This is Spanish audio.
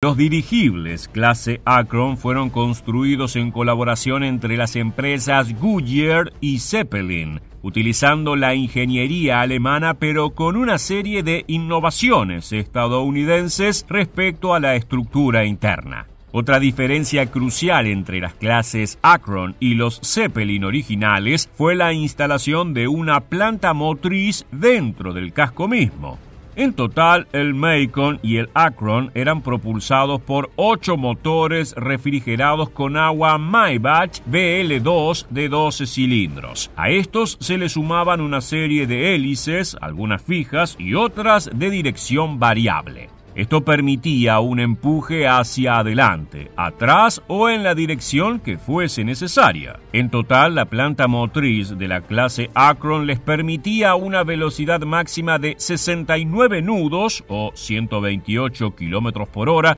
Los dirigibles clase Akron fueron construidos en colaboración entre las empresas Goodyear y Zeppelin, utilizando la ingeniería alemana pero con una serie de innovaciones estadounidenses respecto a la estructura interna. Otra diferencia crucial entre las clases Akron y los Zeppelin originales fue la instalación de una planta motriz dentro del casco mismo. En total, el Macon y el Akron eran propulsados por ocho motores refrigerados con agua Maybach BL2 de 12 cilindros. A estos se le sumaban una serie de hélices, algunas fijas y otras de dirección variable. Esto permitía un empuje hacia adelante, atrás o en la dirección que fuese necesaria. En total, la planta motriz de la clase Akron les permitía una velocidad máxima de 69 nudos o 128 km por hora